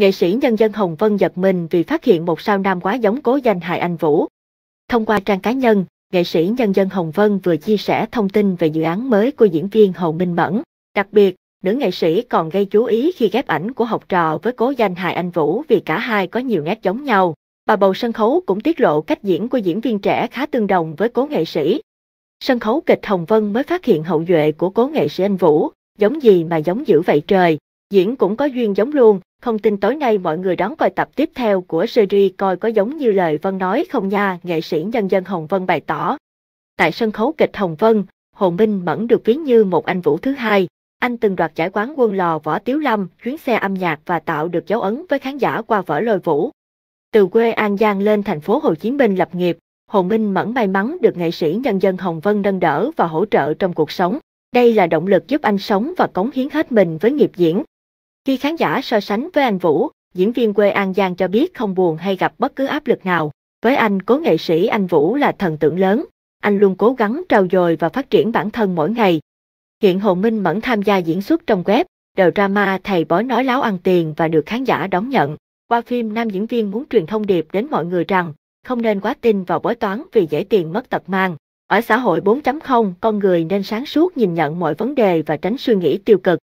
nghệ sĩ nhân dân Hồng Vân giật mình vì phát hiện một sao nam quá giống cố danh Hài Anh Vũ. Thông qua trang cá nhân, nghệ sĩ nhân dân Hồng Vân vừa chia sẻ thông tin về dự án mới của diễn viên Hồ Minh Mẫn. Đặc biệt, nữ nghệ sĩ còn gây chú ý khi ghép ảnh của học trò với cố danh Hài Anh Vũ vì cả hai có nhiều nét giống nhau. Bà bầu sân khấu cũng tiết lộ cách diễn của diễn viên trẻ khá tương đồng với cố nghệ sĩ. Sân khấu kịch Hồng Vân mới phát hiện hậu duệ của cố nghệ sĩ Anh Vũ, giống gì mà giống dữ vậy trời diễn cũng có duyên giống luôn, không tin tối nay mọi người đón coi tập tiếp theo của series coi có giống như lời Vân nói không nha, nghệ sĩ nhân dân Hồng Vân bày tỏ. Tại sân khấu kịch Hồng Vân, Hồ Minh Mẫn được ví như một anh vũ thứ hai. Anh từng đoạt giải quán quân lò võ Tiếu Lâm, chuyến xe âm nhạc và tạo được dấu ấn với khán giả qua vở lôi vũ. Từ quê An Giang lên thành phố Hồ Chí Minh lập nghiệp, Hồ Minh Mẫn may mắn được nghệ sĩ nhân dân Hồng Vân nâng đỡ và hỗ trợ trong cuộc sống. Đây là động lực giúp anh sống và cống hiến hết mình với nghiệp diễn. Khi khán giả so sánh với anh Vũ, diễn viên quê An Giang cho biết không buồn hay gặp bất cứ áp lực nào. Với anh, cố nghệ sĩ anh Vũ là thần tượng lớn. Anh luôn cố gắng trau dồi và phát triển bản thân mỗi ngày. Hiện Hồ Minh Mẫn tham gia diễn xuất trong web, The Drama Thầy Bói Nói Láo Ăn Tiền và được khán giả đón nhận. Qua phim, nam diễn viên muốn truyền thông điệp đến mọi người rằng, không nên quá tin vào bói toán vì dễ tiền mất tật mang. Ở xã hội 4.0, con người nên sáng suốt nhìn nhận mọi vấn đề và tránh suy nghĩ tiêu cực.